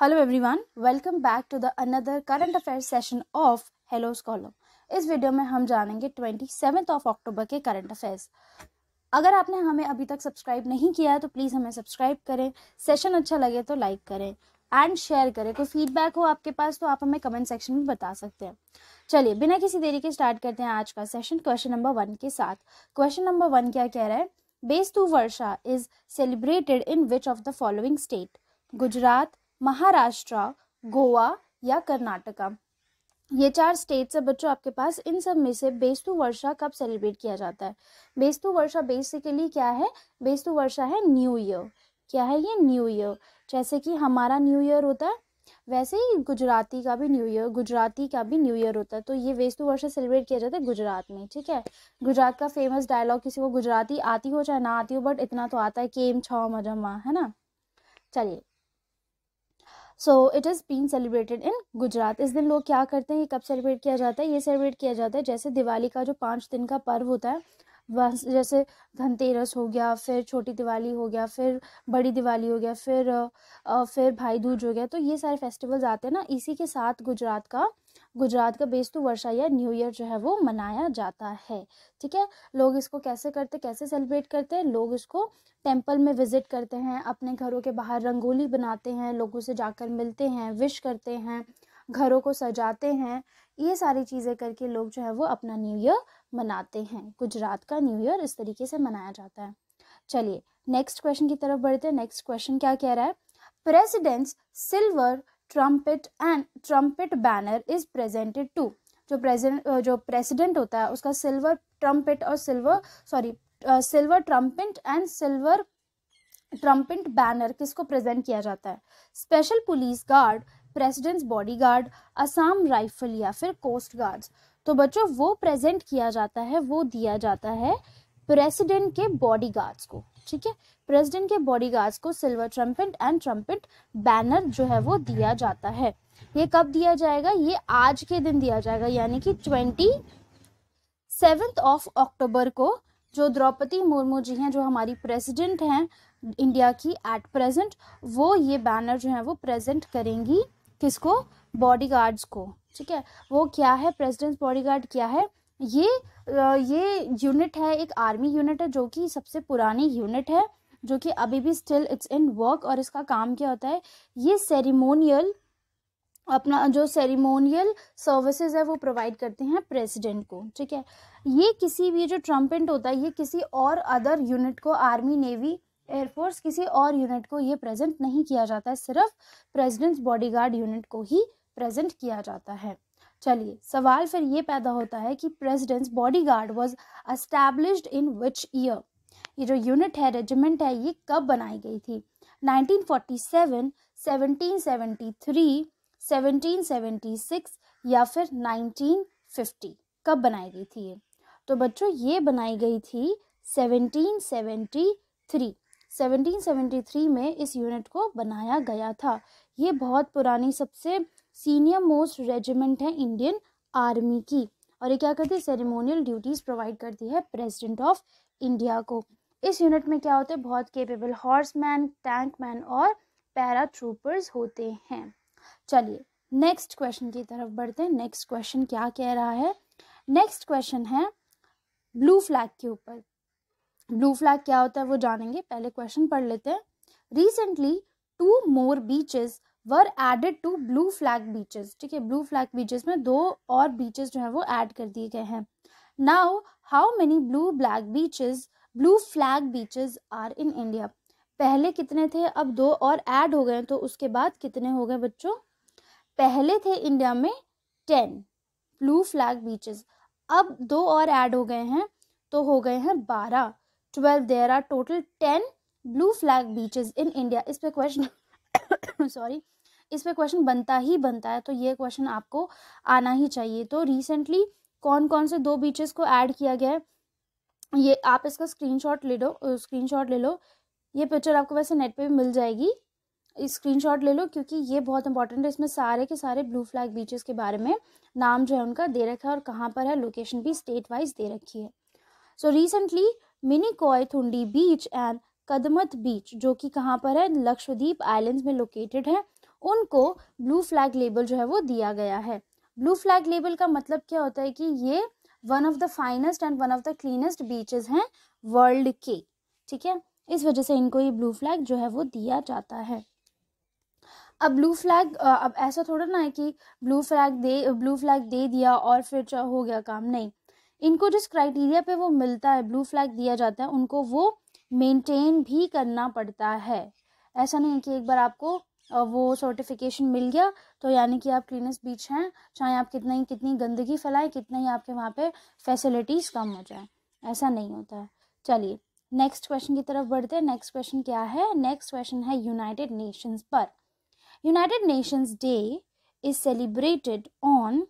Hello everyone welcome back to the another current affair session of hello scholar इस video में हम जानेंगे twenty seventh of October के current affairs अगर आपने हमें अभी तक सब्सक्राइब नहीं किया है तो प्लीज़ हमें सब्सक्राइब करें सेशन अच्छा लगे तो लाइक करें एंड शेयर करें कोई फीडबैक हो आपके पास तो आप हमें कमेंट सेक्शन में बता सकते हैं चलिए बिना किसी देरी के स्टार्ट करते हैं आज का सेशन क्वेश्चन नंबर वन के साथ क्वेश्चन नंबर वन क्या कह रहा है टू वर्षा is celebrated in which of the following state Gujarat Maharashtra Goa या कर्नाटका ये चार स्टेट्स है बच्चों आपके पास इन सब में से बेस्तु वर्षा कब सेलिब्रेट किया जाता है बेस्तु वर्षा बेसिकली क्या है बेस्तु वर्षा है न्यू ईयर क्या है ये न्यू ईयर जैसे कि हमारा न्यू ईयर होता है वैसे ही गुजराती का भी न्यू ईयर गुजराती का भी न्यू ईयर होता है तो ये वेस्तु वर्षा सेलिब्रेट किया जाता है गुजरात में ठीक है गुजरात का फेमस डायलॉग किसी को गुजराती आती हो चाहे ना आती हो बट इतना तो आता है केम छो मजमा है ना चलिए so it is been celebrated in Gujarat इस दिन लोग क्या करते हैं ये कब सेलिब्रेट किया जाता है ये सेलिब्रेट किया जाता है जैसे दिवाली का जो पाँच दिन का पर्व होता है जैसे धनतेरस हो गया फिर छोटी दिवाली हो गया फिर बड़ी दिवाली हो गया फिर फिर भाई दूज हो गया तो ये सारे फेस्टिवल्स आते हैं ना इसी के साथ गुजरात का गुजरात का बेस तो वर्षा या न्यू ईयर जो है वो मनाया जाता है ठीक है लोग इसको कैसे करते कैसे सेलिब्रेट करते हैं लोग इसको टेम्पल में विज़िट करते हैं अपने घरों के बाहर रंगोली बनाते हैं लोगों से जाकर मिलते हैं विश करते हैं घरों को सजाते हैं ये सारी चीज़ें करके लोग जो है वो अपना न्यू ईयर मनाते हैं गुजरात का न्यू ईयर इस तरीके से मनाया जाता है चलिए नेक्स्ट क्वेश्चन की तरफ बढ़ते हैं नेक्स्ट क्वेश्चन क्या कह रहा है president's silver trumpet and trumpet banner is presented to जो प्रेजेंट जो प्रेसिडेंट होता है उसका सिल्वर ट्रम्पिट और silver sorry silver trumpet and silver trumpet banner किसको प्रेजेंट किया जाता है special police guard president's bodyguard Assam rifle या फिर कोस्ट गार्ड्स तो बच्चों वो प्रेजेंट किया जाता है वो दिया जाता है प्रेसिडेंट के बॉडीगार्ड्स को ठीक है प्रेसिडेंट के बॉडीगार्ड्स को silver trumpet and trumpet banner जो है वो दिया जाता है ये कब दिया जाएगा ये आज के दिन दिया जाएगा यानी कि ट्वेंटी सेवेंथ ऑफ अक्टूबर को जो द्रौपदी मुर्मू जी हैं जो हमारी प्रेसिडेंट हैं इंडिया की एट प्रेजेंट वो ये बैनर जो है वो प्रेजेंट करेंगी किसको बॉडीगार्ड्स को ठीक है वो क्या है प्रेसिडेंस बॉडीगार्ड क्या है ये ये यूनिट है एक आर्मी यूनिट है जो कि सबसे पुरानी यूनिट है जो कि अभी भी स्टिल इट्स इन वर्क और इसका काम क्या होता है ये सेरिमोनियल अपना जो सेरिमोनियल सर्विसेज है वो प्रोवाइड करते हैं प्रेसिडेंट को ठीक है ये किसी भी जो ट्रम्पेंट होता है ये किसी और अदर यूनिट को आर्मी नेवी एयरफोर्स किसी और यूनिट को ये प्रेजेंट नहीं किया जाता है सिर्फ प्रेजिडेंट्स बॉडीगार्ड यूनिट को ही प्रेजेंट किया जाता है चलिए सवाल फिर ये पैदा होता है कि body guard was established in which year ये जो यूनिट है रेजिमेंट है ये कब बनाई गई थी 1947, 1773, 1776 या फिर 1950 कब बनाई गई थी ये तो बच्चों ये बनाई गई थी 1773 1773 में इस यूनिट को बनाया गया था ये बहुत पुरानी सबसे सीनियर मोस्ट रेजिमेंट है इंडियन आर्मी की और ये क्या करती है सेरेमोनियल ड्यूटीज़ प्रोवाइड करती है प्रेसिडेंट ऑफ इंडिया को इस यूनिट में क्या होते हैं बहुत केपेबल हॉर्समैन टैंकमैन और पैरा ट्रूपर्स होते हैं चलिए नेक्स्ट क्वेश्चन की तरफ बढ़ते हैं नेक्स्ट क्वेश्चन क्या कह रहा है नेक्स्ट क्वेश्चन है ब्लू फ्लैग के ऊपर ब्लू फ्लैग क्या होता है वो जानेंगे पहले क्वेश्चन पढ़ लेते हैं recently two more beaches were added to blue flag beaches ठीक है ब्लू फ्लैग बीचेस में दो और बीचेस जो है वो ऐड कर दिए गए हैं now how many blue black beaches blue flag beaches are in India पहले कितने थे अब दो और ऐड हो गए तो उसके बाद कितने हो गए बच्चों पहले थे इंडिया में टेन ब्लू फ्लैग बीचेस अब दो और ऐड हो गए हैं तो हो गए हैं बारह twelve there are total ten blue flag beaches in India इस पे क्वेश्चन सॉरी इस पे क्वेश्चन बनता ही बनता है तो ये क्वेश्चन आपको आना ही चाहिए तो रिसेंटली कौन कौन से दो बीचेस को ऐड किया गया है ये आप इसका स्क्रीनशॉट ले लो स्क्रीनशॉट ले लो ये पिक्चर आपको वैसे नेट पे भी मिल जाएगी स्क्रीन शॉट ले लो क्योंकि ये बहुत इंपॉर्टेंट है इसमें सारे के सारे ब्लू फ्लैग बीचेस के बारे में नाम जो है उनका दे रखा है और कहाँ पर है लोकेशन भी स्टेट वाइज दे रखी है so recently Minicoy Thundi beach and Kadmat beach जो कि कहाँ पर है लक्षद्वीप आइलैंड्स में लोकेटेड है उनको ब्लू फ्लैग लेबल जो है वो दिया गया है ब्लू फ्लैग लेबल का मतलब क्या होता है कि ये one of the finest and one of the cleanest beaches हैं वर्ल्ड के ठीक है इस वजह से इनको ये ब्लू फ्लैग जो है वो दिया जाता है अब ब्लू फ्लैग अब ऐसा थोड़ा ना है कि ब्लू फ्लैग दे ब्लू फ्लैग दे दिया और फिर हो गया काम नहीं इनको जिस क्राइटेरिया पे वो मिलता है ब्लू फ्लैग दिया जाता है उनको वो मेंटेन भी करना पड़ता है ऐसा नहीं है कि एक बार आपको वो सर्टिफिकेशन मिल गया तो यानी कि आप क्लीनेस्ट बीच हैं चाहे आप कितना ही कितनी गंदगी फैलाएं कितना ही आपके वहाँ पे फैसिलिटीज़ कम हो जाए ऐसा नहीं होता है चलिए नेक्स्ट क्वेश्चन की तरफ बढ़ते हैं नेक्स्ट क्वेश्चन क्या है नेक्स्ट क्वेश्चन है यूनाइटेड नेशंस पर United Nations day is celebrated on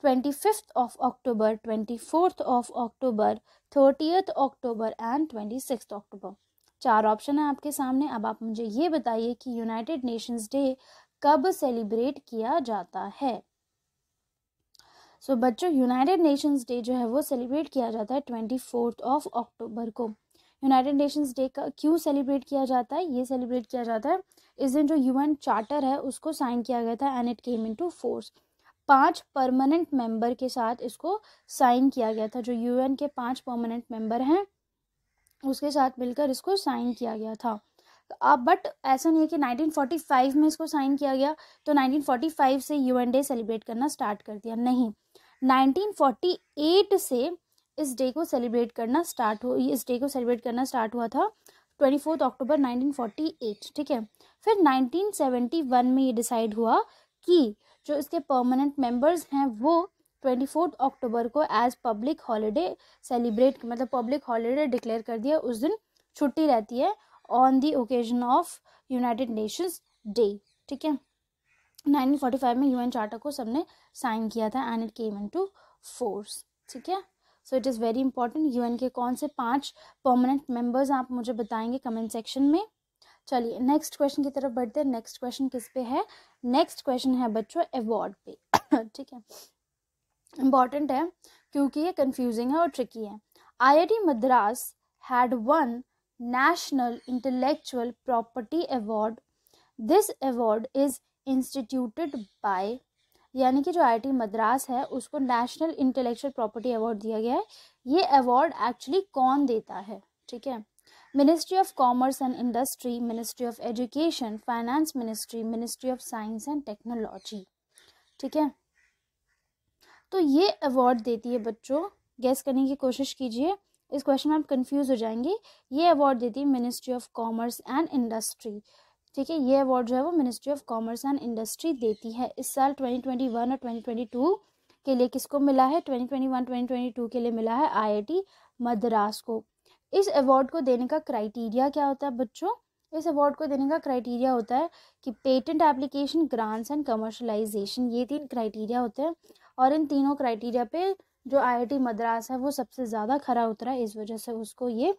twenty fifth of October twenty fourth of October thirtieth October and twenty six October चार ऑप्शन है आपके सामने अब आप मुझे ये बताइए कि यूनाइटेड नेशंस डे कब सेलिब्रेट किया जाता है सो so, बच्चों यूनाइटेड नेशंस डे जो है वो सेलिब्रेट किया जाता है ट्वेंटी फोर्थ ऑफ अक्टूबर को यूनाइटेड नेशंस डे का क्यों सेलिब्रेट किया जाता है ये सेलिब्रेट किया जाता है इस दिन जो यूएन चार्टर है उसको साइन किया गया था and it came into force पांच परमानेंट मेंबर के साथ इसको साइन किया गया था जो यूएन के पांच परमानेंट मेंबर हैं उसके साथ मिलकर इसको साइन किया गया था अब बट ऐसा नहीं है कि 1945 में इसको साइन किया गया तो 1945 से यूएन डे सेलिब्रेट करना स्टार्ट कर दिया नहीं 1948 से इस डे को सेलिब्रेट करना स्टार्ट हो इस डे को सेलिब्रेट करना स्टार्ट हुआ था ट्वेंटी फोर्थ अक्टूबर एट ठीक है फिर वन में ये डिसाइड हुआ कि जो इसके परमानेंट मेंबर्स हैं वो ट्वेंटी फोर्थ अक्टूबर को एज पब्लिक हॉलीडे सेलिब्रेट मतलब पब्लिक हॉलीडे डिक्लेयर कर दिया उस दिन छुट्टी रहती है on the occasion of United Nations day ठीक है नाइनटीन फोर्टी फाइव में यू एन चार्टर को सबने साइन किया था and it came into force ठीक है so it is very important U N के कौन से पाँच परमानेंट मेंबर्स आप मुझे बताएंगे कमेंट सेक्शन में चलिए नेक्स्ट क्वेश्चन की तरफ बढ़ते हैं नेक्स्ट क्वेश्चन किस पे है नेक्स्ट क्वेश्चन है बच्चों अवार्ड पे ठीक है इम्पॉर्टेंट है क्योंकि ये कन्फ्यूजिंग है और ट्रिकी है IIT Madras had won national intellectual property award this award is instituted by यानी कि जो आईआईटी मद्रास है उसको नेशनल इंटेलेक्चुअल प्रॉपर्टी अवार्ड दिया गया है ये अवार्ड एक्चुअली कौन देता है ठीक है Ministry of Commerce and Industry, Ministry of Education, Finance Ministry, Ministry of Science and Technology. ठीक है तो ये अवार्ड देती है बच्चों गैस करने की कोशिश कीजिए इस क्वेश्चन में आप कंफ्यूज हो जाएंगे ये अवार्ड देती है ministry of commerce and industry ठीक है ये अवार्ड जो है वो ministry of commerce and industry देती है इस साल ट्वेंटी वन और टू के लिए किसको मिला है ट्वेंटी ट्वेंटी ट्वेंटी टू के लिए मिला है टी मद्रास को इस अवार्ड को देने का क्राइटेरिया क्या होता है बच्चों इस अवार्ड को देने का क्राइटेरिया होता है कि patent application grants and commercialisation ये तीन क्राइटेरिया होते हैं और इन तीनों क्राइटेरिया पे जो आईआईटी मद्रास है वो सबसे ज़्यादा खरा उतरा है इस वजह से उसको ये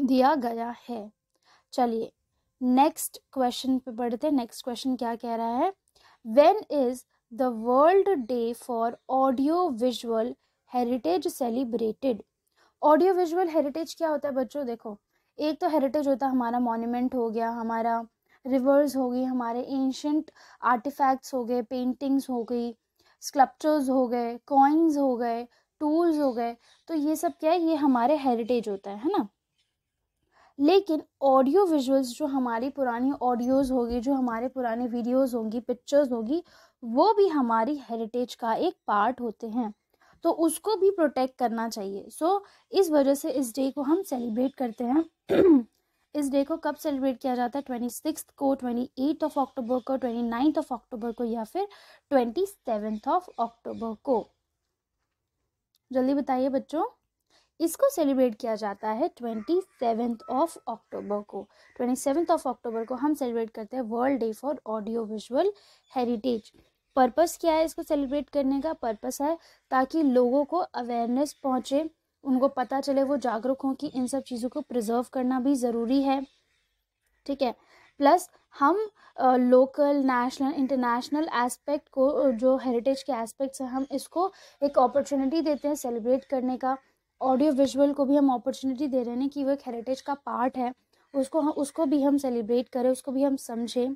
दिया गया है चलिए नेक्स्ट क्वेश्चन पे पढ़ते हैं नेक्स्ट क्वेश्चन क्या कह रहा है when is the world day for audio visual heritage celebrated audio visual heritage क्या होता है बच्चों देखो एक तो हेरिटेज होता है हमारा मॉन्यूमेंट हो गया हमारा रिवर्स हो गई हमारे एंशंट आर्टिफैक्ट्स हो गए पेंटिंग्स हो गई स्कल्पचर्स हो गए कॉइन्स हो गए टूल्स हो गए तो ये सब क्या है ये हमारे हेरिटेज होता है है ना लेकिन ऑडियो विजुअल्स जो हमारी पुरानी ऑडियोज़ होगी जो हमारे पुराने वीडियोज़ होंगी पिक्चर्स होगी वो भी हमारी हेरिटेज का एक पार्ट होते हैं तो उसको भी प्रोटेक्ट करना चाहिए सो so, इस वजह से इस डे को हम सेलिब्रेट करते हैं इस डे को कब सेलिब्रेट किया जाता है ट्वेंटी सिक्स को ट्वेंटी एट ऑफ अक्टूबर को ट्वेंटी नाइन्थ ऑफ अक्टूबर को या फिर ट्वेंटी सेवेंथ ऑफ अक्टूबर को जल्दी बताइए बच्चों इसको सेलिब्रेट किया जाता है ट्वेंटी सेवेंथ ऑफ अक्टूबर को ट्वेंटी सेवेंथ ऑफ अक्टूबर को हम सेलिब्रेट करते हैं world day for audio visual heritage purpose क्या है इसको सेलिब्रेट करने का पर्पस है ताकि लोगों को अवेयरनेस पहुँचे उनको पता चले वो जागरूक हों कि इन सब चीज़ों को प्रिजर्व करना भी ज़रूरी है ठीक है प्लस हम लोकल नेशनल इंटरनेशनल एस्पेक्ट को जो हेरिटेज के एस्पेक्ट्स हैं हम इसको एक अपॉर्चुनिटी देते हैं सेलिब्रेट करने का ऑडियो विजुअल को भी हम अपॉर्चुनिटी दे रहे हैं कि वो एक हेरिटेज का पार्ट है उसको हम उसको भी हम सेलिब्रेट करें उसको भी हम समझें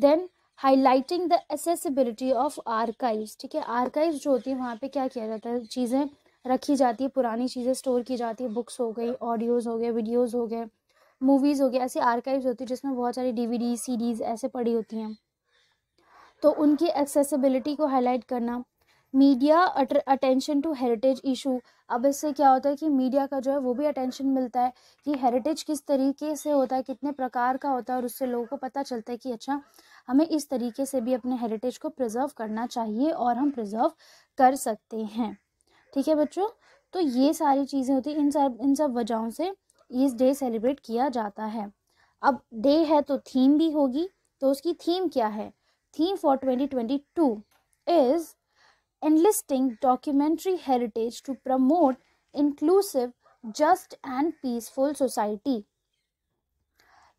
then highlighting the accessibility of archives ठीक है आर्काइव्स जो होती है वहाँ पे क्या किया जाता है चीज़ें रखी जाती है पुरानी चीज़ें स्टोर की जाती है बुक्स हो गई ऑडियोज़ हो गए वीडियोज़ हो गए मूवीज़ हो गए ऐसे आर्काइव्स होती है जिसमें बहुत सारी डीवीडी सीडीज़ ऐसे पड़ी होती हैं तो उनकी एक्सेसिबिलिटी को हाईलाइट करना media attention to heritage issue अब इससे क्या होता है कि मीडिया का जो है वो भी अटेंशन मिलता है कि हेरिटेज किस तरीके से होता है कितने प्रकार का होता है और उससे लोगों को पता चलता है कि अच्छा हमें इस तरीके से भी अपने हेरिटेज को प्रिजर्व करना चाहिए और हम प्रिजर्व कर सकते हैं ठीक है बच्चों तो ये सारी चीज़ें होती इन सब इन सब वजहों से इस डे सेलिब्रेट किया जाता है अब डे है तो थीम भी होगी तो उसकी थीम क्या है theme for twenty twenty two is enlisting documentary heritage to promote inclusive just and peaceful society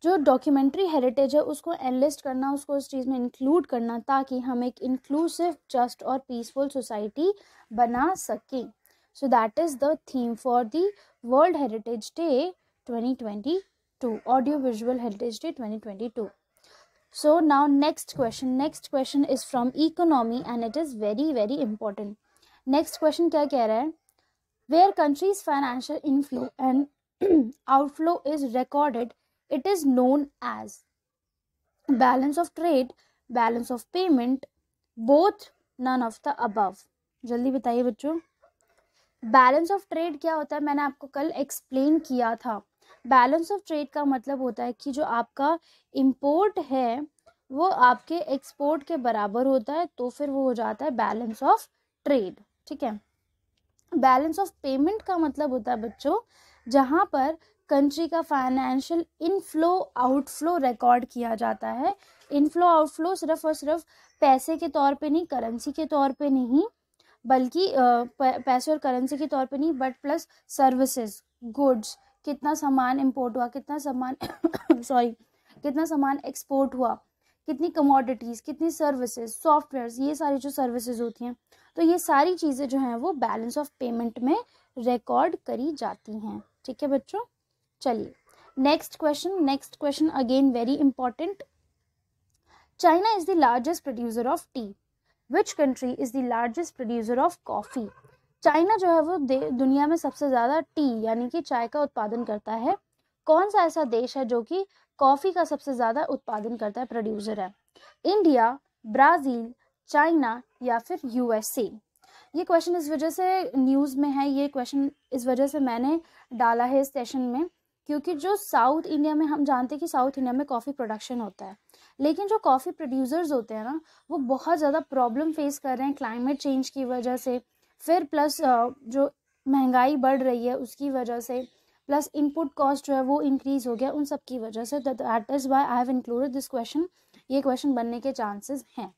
जो डॉक्यूमेंट्री हेरिटेज है उसको एनलिस्ट करना उसको उस चीज़ में इंक्लूड करना ताकि हम एक इंक्लूसिव जस्ट और पीसफुल सोसाइटी बना सकें so that is the theme for the world heritage day twenty twenty two audio visual heritage day twenty twenty two so now next question next question is from economy and it is very very important next question क्या कह रहा है where countries financial inflow and outflow is recorded it is known as balance of trade balance of payment both none of the above जल्दी बताइए बच्चों balance of trade क्या होता है मैंने आपको कल एक्सप्लेन किया था बैलेंस ऑफ ट्रेड का मतलब होता है कि जो आपका इम्पोर्ट है वो आपके एक्सपोर्ट के बराबर होता है तो फिर वो हो जाता है बैलेंस ऑफ ट्रेड ठीक है बैलेंस ऑफ पेमेंट का मतलब होता है बच्चों जहाँ पर कंट्री का फाइनेंशियल इनफ्लो आउटफ्लो रिकॉर्ड किया जाता है इनफ्लो आउटफ्लो सिर्फ और सिर्फ पैसे के तौर पे नहीं करेंसी के तौर पे नहीं बल्कि पैसे और करेंसी के तौर पे नहीं बट प्लस सर्विसेज गुड्स कितना सामान इम्पोर्ट हुआ कितना सामान सॉरी कितना सामान एक्सपोर्ट हुआ कितनी कमोडिटीज़ कितनी सर्विसेज सॉफ्टवेयर ये सारी जो सर्विसेज होती हैं तो ये सारी चीज़ें जो हैं वो बैलेंस ऑफ पेमेंट में रिकॉर्ड करी जाती हैं ठीक है बच्चों चलिए next question next question again very important China is the largest producer of tea which country is the largest producer of coffee China जो है वो दुनिया में सबसे ज़्यादा टी यानी कि चाय का उत्पादन करता है कौन सा ऐसा देश है जो कि कॉफ़ी का सबसे ज़्यादा उत्पादन करता है प्रोड्यूसर है इंडिया ब्राज़ील चाइना या फिर यूएसए ये क्वेश्चन इस वजह से न्यूज़ में है ये क्वेश्चन इस वजह से मैंने डाला है इस सेशन में क्योंकि जो साउथ इंडिया में हम जानते हैं कि साउथ इंडिया में कॉफ़ी प्रोडक्शन होता है लेकिन जो कॉफ़ी प्रोड्यूसर्स होते हैं ना वो बहुत ज़्यादा प्रॉब्लम फेस कर रहे हैं क्लाइमेट चेंज की वजह से फिर प्लस जो महंगाई बढ़ रही है उसकी वजह से प्लस इनपुट कॉस्ट जो है वो इंक्रीज़ हो गया उन सब की वजह से that is why I have included this question ये क्वेश्चन बनने के चांसेस हैं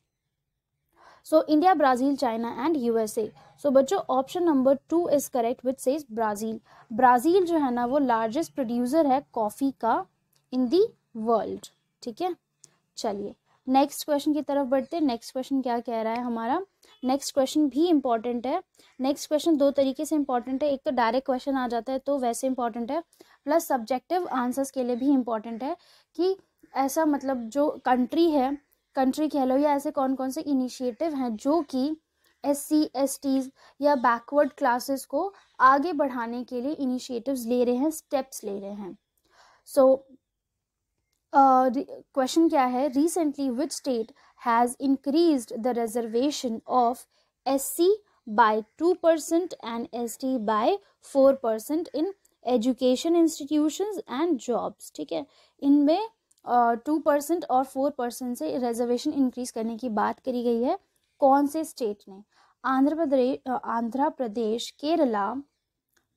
Brazil China and U S A so बच्चों option number two is correct which says Brazil Brazil जो है ना वो लार्जेस्ट प्रोड्यूसर है कॉफ़ी का इन दी वर्ल्ड ठीक है चलिए नेक्स्ट क्वेश्चन की तरफ बढ़ते हैं नेक्स्ट क्वेश्चन क्या कह रहा है हमारा नेक्स्ट क्वेश्चन भी इंपॉर्टेंट है नेक्स्ट क्वेश्चन दो तरीके से इंपॉर्टेंट है एक तो डायरेक्ट क्वेश्चन आ जाता है तो वैसे इंपॉर्टेंट है प्लस सब्जेक्टिव आंसर्स के लिए भी इंपॉर्टेंट है कि ऐसा मतलब जो कंट्री है कंट्री कह लो या ऐसे कौन कौन से इनिशिएटिव हैं जो कि एस सी एस टीज़ या बैकवर्ड क्लासेस को आगे बढ़ाने के लिए इनिशिएटिव्स ले रहे हैं स्टेप्स ले रहे हैं सो क्वेश्चन क्या है recently which state has increase the reservation of S C by two percent and S T by four percent in education institutions and jobs ठीक है इनमें टू परसेंट और फोर परसेंट से रिजर्वेशन इंक्रीज करने की बात करी गई है कौन से स्टेट ने आंध्र प्रदेश आंध्र प्रदेश केरला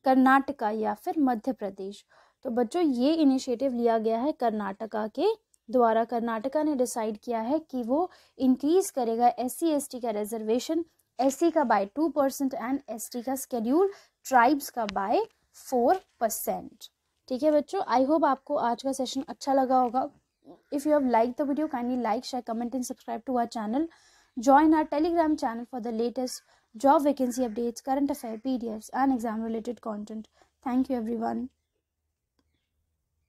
कर्नाटका या फिर मध्य प्रदेश तो बच्चों ये इनिशिएटिव लिया गया है कर्नाटका के द्वारा कर्नाटका ने डिसाइड किया है कि वो इंक्रीज करेगा एस सी का रिजर्वेशन एस का by two percent and S का स्केड्यूल ट्राइब्स का बाय फोर परसेंट ठीक है बच्चों आई होप आपको आज का सेशन अच्छा लगा होगा if you have like the video kindly like share comment and subscribe to our channel join our Telegram channel for the latest job vacancy updates current affair P and exam related content thank you every one